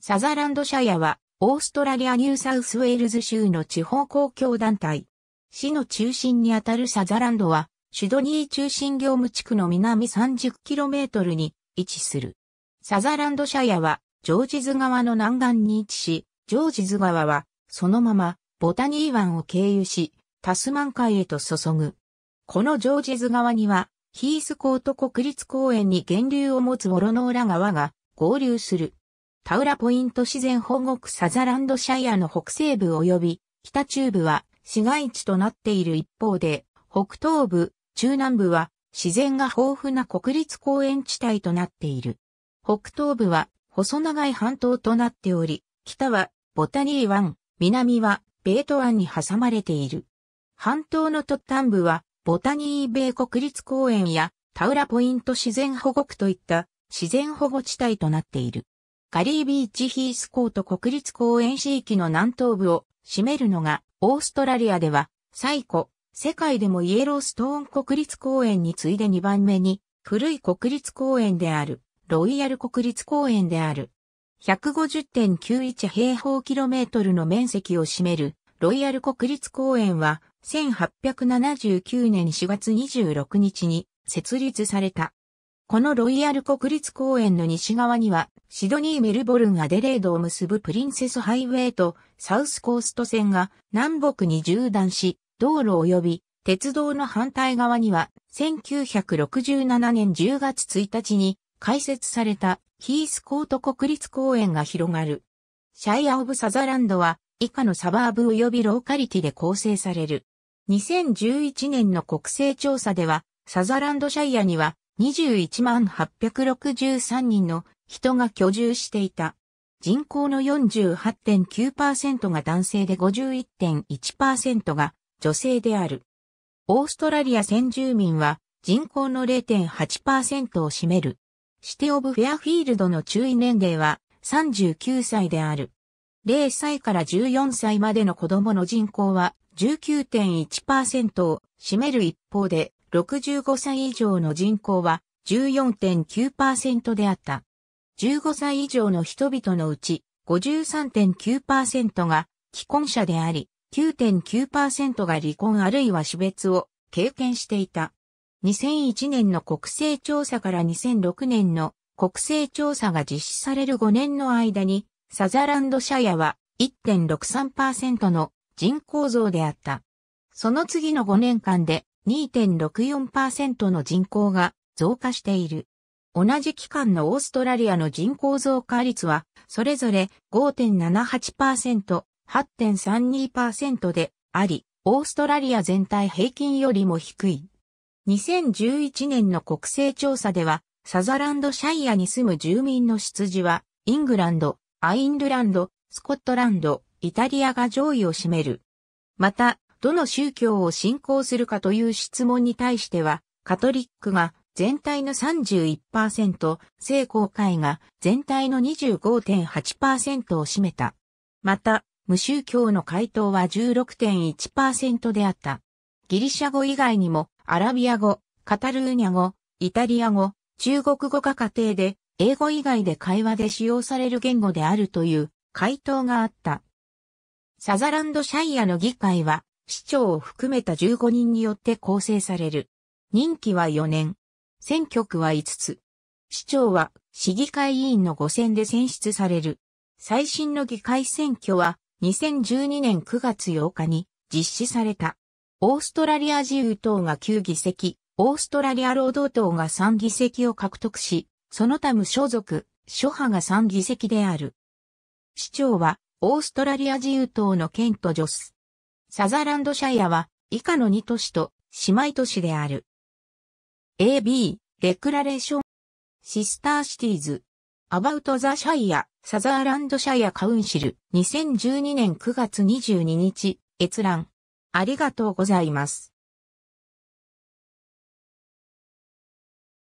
サザランドシャヤは、オーストラリアニューサウスウェールズ州の地方公共団体。市の中心にあたるサザランドは、シュドニー中心業務地区の南 30km に位置する。サザランドシャヤは、ジョージズ川の南岸に位置し、ジョージズ川は、そのまま、ボタニー湾を経由し、タスマン海へと注ぐ。このジョージズ川には、ヒースコート国立公園に源流を持つボロノーラ川が合流する。タウラポイント自然保護区サザランドシャイアの北西部及び北中部は市街地となっている一方で、北東部、中南部は自然が豊富な国立公園地帯となっている。北東部は細長い半島となっており、北はボタニー湾、南はベート湾に挟まれている。半島の突端部はボタニー米国立公園やタウラポイント自然保護区といった自然保護地帯となっている。カリービーチヒースコート国立公園地域の南東部を占めるのが、オーストラリアでは、最古、世界でもイエローストーン国立公園に次いで2番目に、古い国立公園である、ロイヤル国立公園である。150.91平方キロメートルの面積を占める、ロイヤル国立公園は、1879年4月26日に設立された。このロイヤル国立公園の西側には、シドニー・メルボルン・アデレードを結ぶプリンセスハイウェイとサウスコースト線が南北に縦断し、道路及び鉄道の反対側には、1967年10月1日に開設されたヒースコート国立公園が広がる。シャイア・オブ・サザランドは以下のサバーブ及びローカリティで構成される。2011年の国勢調査では、サザランドシャイアには21万863人の人が居住していた。人口の48.9%が男性で51.1%が女性である。オーストラリア先住民は人口の0.8%を占める。シティオブフェアフィールドの注意年齢は39歳である。0歳から14歳までの子供の人口は19.1%を占める一方で、65歳以上の人口は14.9%であった。15歳以上の人々のうち53.9%が既婚者であり、9.9%が離婚あるいは死別を経験していた。2001年の国勢調査から2006年の国勢調査が実施される5年の間に、サザランドシャヤは1.63%の人口増であった。その次の5年間で2.64%の人口が増加している。同じ期間のオーストラリアの人口増加率は、それぞれ5.78%、8.32%であり、オーストラリア全体平均よりも低い。2011年の国勢調査では、サザランドシャイアに住む住民の出自は、イングランド、アインルランド、スコットランド、イタリアが上位を占める。また、どの宗教を信仰するかという質問に対しては、カトリックが全体の31%、聖公会が全体の25.8%を占めた。また、無宗教の回答は16.1%であった。ギリシャ語以外にも、アラビア語、カタルーニャ語、イタリア語、中国語が家庭で、英語以外で会話で使用される言語であるという回答があった。サザランドシャイアの議会は市長を含めた15人によって構成される。任期は4年。選挙区は5つ。市長は市議会委員の5選で選出される。最新の議会選挙は2012年9月8日に実施された。オーストラリア自由党が9議席、オーストラリア労働党が3議席を獲得し、その他無所属、諸派が3議席である。市長は、オーストラリア自由党のケント・ジョス、サザランドシャイアは以下の2都市と姉妹都市である。AB、レクラレーション、シスターシティーズ、アバウトザシャイア、サザーランドシャイアカウンシル、2012年9月22日、閲覧。ありがとうございます。